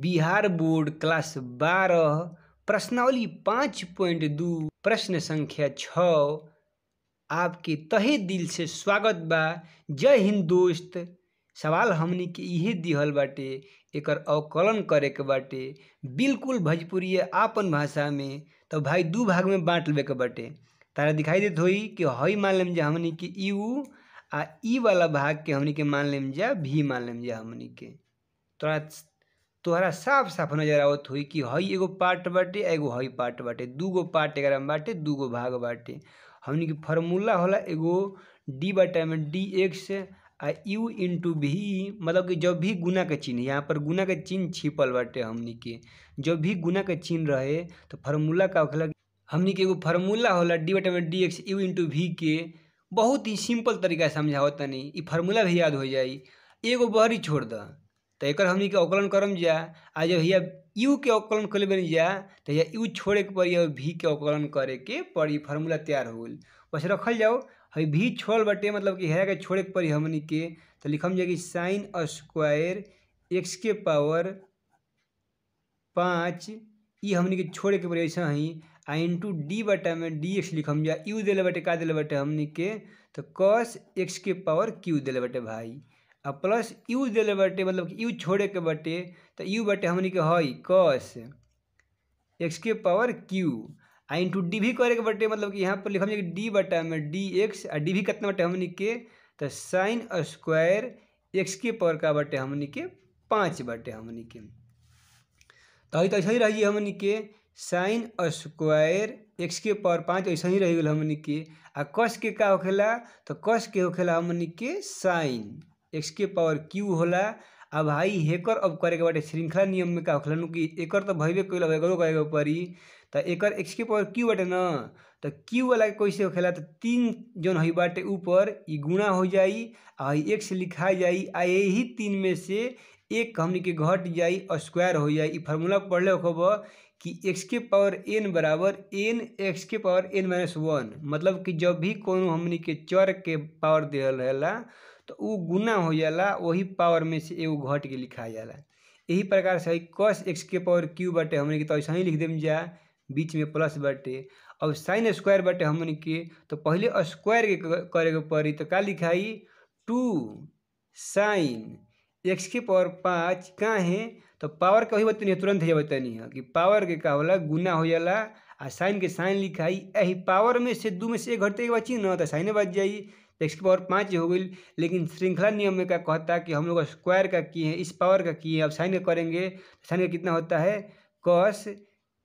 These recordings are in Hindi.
बिहार बोर्ड क्लास बारह प्रश्नावली पाँच पॉइंट दो प्रश्न संख्या छ आपके तहे दिल से स्वागत बा जय हिंद दोस्त सवाल हमने के यही दिहल बाटे एकर अवकलन करे के बाटे बिल्कुल भोजपुरी आपन भाषा में तो भाई दू भाग में बांट लेवे के बाटे तारा दिखाई देत होई कि हई मान लेम जा हमने के यू आ ई वाला भाग के हमने के मान लेम जा भी मान लेम जा हमने के तोरा तोहरा साफ साफ नजर आवत हुई कि हई एगो पार्ट बाटे एगो हई पार्ट बाटे दूगो पार्ट एक बाटे बाटे दूगो भाग बाटे हमनी के फॉर्मूला होला एगो डी बाटे में डी एक्स आ यू इंटू भी मतलब कि जब भी गुना के चिन्ह यहाँ पर गुना के चिन्ह छिपल बाटे हमनी के जब भी गुना के चिन्ह रहे तो फॉर्मूला का होखेला हमनी के एगो फार्मूला होला डी बाटे में डी एक्स यू इंटू भी के बहुत ही सिंपल तरीका समझावत नहीं फॉर्मूला फार्मूला भी याद हो जाए एगो बहरी छोड़ द तो एक हम अवकलन करम जा आ जब हिया यू के अवकलन कर लेबे जा तो हिया यू छोड़े के पड़ी और भी के अवकलन करे के पड़ी फार्मूला तैयार हो बस रखल जाओ हई भी छोड़ बटे मतलब कि है के छोड़े के पड़ी हमनी के तो लिखम जाए कि साइन स्क्वायर एक्स के पावर पाँच ये हमनी के छोड़े के पड़ी ऐसा ही आ इंटू डी बटा में डी एक्स लिखम जा यू दिले बटे का दिले बटे हमनी के तो कॉस एक्स के पावर क्यू दिले बटे भाई अब प्लस यू देले बटे मतलब यू छोड़े के बटे तो यू बटे हमनी के हई कस एक्स के पावर क्यू आ इंटू डी भी करे के बटे मतलब कि यहाँ पर लिखा कि डी बटा में डी एक्स आ डी भी कितना बटे हमनी के तो साइन स्क्वायर एक्स के पावर का बटे हमनी के पाँच बटे हमनी के तो तो ऐसे ही रहिए हमनी के साइन स्क्वायर एक्स के पावर पाँच तो ऐसे ही रह गए हमनी के आ कस के का होखेला तो कस के होखेला हमनी के साइन एक्स के पावर क्यू होला अब भाई हेकर अब करे के बाटे श्रृंखला नियम में का होखला कि एकर तो भैबे कइल अब एगरो परी त एकर एक्स के पावर क्यू बाटे न त क्यू वाला कैसे होखेला त तीन जौन हई बाटे ऊपर ई गुणा हो जाई आ एक्स लिखा जाई आ यही तीन में से एक हमनी के घट जाई स्क्वायर हो जाई फार्मूला पढ़ले होखब कि एक्स के पावर एन बराबर एन एक्स के पावर एन माइनस वन मतलब कि जब भी कोनो हमनी के चर के पावर दिहल रहेला तो उ गुना हो जाला वही पावर में से एगो घट के लिखा जाला यही प्रकार से है कॉस एक्स के पावर क्यू बटे हमने के तो ऐसा ही लिख देम जा बीच में प्लस बटे और साइन स्क्वायर बटे हमने के तो पहले स्क्वायर के करे के पड़ी तो का लिखाई टू साइन एक्स के पावर पाँच का है तो पावर के वही बतनी है तुरंत ही है कि पावर के का होला गुना हो जाला आ साइन के साइन लिखाई यही पावर में से दू में से एक घटते बची ना तो साइने बच जाई एक्स की पावर पाँच हो गई लेकिन श्रृंखला नियम में क्या कहता है कि हम लोग स्क्वायर का किए हैं इस पावर का किए अब साइन का करेंगे साइन का कितना होता है कॉस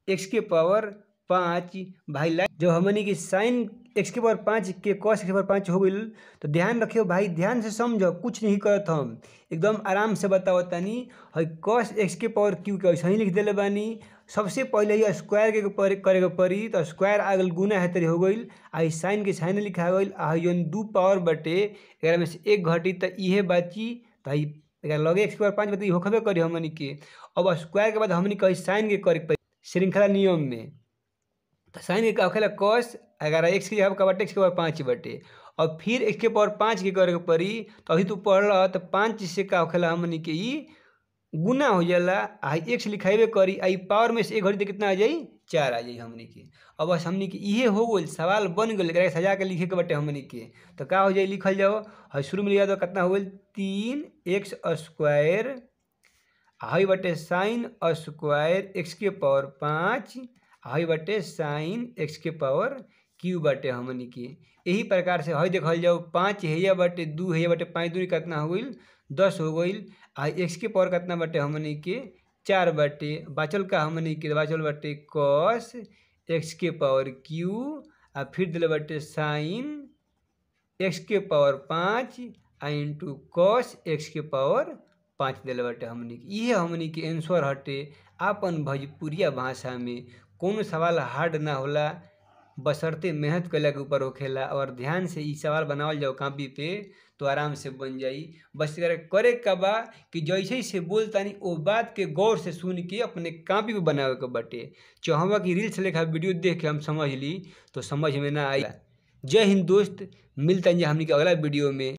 एक्स के पावर पाँच भाई लाइन जब हमने कि साइन एक्स के पावर पाँच के कॉस एक्स के पावर पाँच हो गई तो ध्यान रखियो भाई ध्यान से समझो कुछ नहीं करो हम एकदम आराम से बताओ तनी और कॉस एक्स के पावर क्यू के ऐसा ही लिख दे बानी सबसे पहले यह स्क्वायर के करे के पड़ी तो स्क्वायर आ गई गुना है तरी हो गई आ साइन के साइन लिखा गई आ योन दू पावर बटे एक में से एक घटी तो इे बाची तो लगे एक स्क्वायर पाँच बता होखबे करी हमनी के अब स्क्वायर के बाद हमनी कही साइन के करे पड़ी श्रृंखला नियम में तो साइन के होखेला कस एगारह एक्स के जगह बटे एक्स के पावर पाँच बटे और फिर एक्स के पावर पाँच के करे के पड़ी तो अभी तू पढ़ल तो पाँच से का होखेला हमनी के गुना हो जाला आ एक से लिखाइबे करी आई पावर में से एक घड़ी तो कितना आ जाई चार आ जाई हमने के अब बस हमने के इहे हो गई सवाल बन गए एकरा सजा के लिखे के बटे हमने के तो का हो जाए लिखल जाओ हई शुरू में लिया तो कितना हो गए तीन एक्स स्क्वायर हाई बटे साइन स्क्वायर एक्स के पावर पाँच हाई बटे साइन एक्स के पावर क्यू बटे हमनी के यही प्रकार से हई देखल जाओ पाँच हे बटे दू हैया बटे पाँच दूरी कितना हो गई दस हो गई आ एक्स के पावर कितना बटे हमनी के चार बटे बाचल का हमनी के तो बाचल बटे कॉस एक्स के पावर क्यू आ फिर दिल बटे साइन एक्स के पावर पाँच आ इंटू कॉस एक्स के पावर पाँच दिल बटे हमनी के इहे हमनी के आंसर हटे अपन भोजपुरिया भाषा में कोई सवाल हार्ड ना होला बसरते मेहनत कैला के ऊपर होखेला और ध्यान से ई सवाल बनावल जाओ कापी पे तो आराम से बन जाई बस करे के बा कि जैसे से बोल तानी वो बात के गौर से सुन के अपने कापी पे बनावे के बटे चौहवा कि रील्स लेखा वीडियो देख के हम समझ ली तो समझ में ना आई जय हिंद दोस्त मिलता है हमने के अगला वीडियो में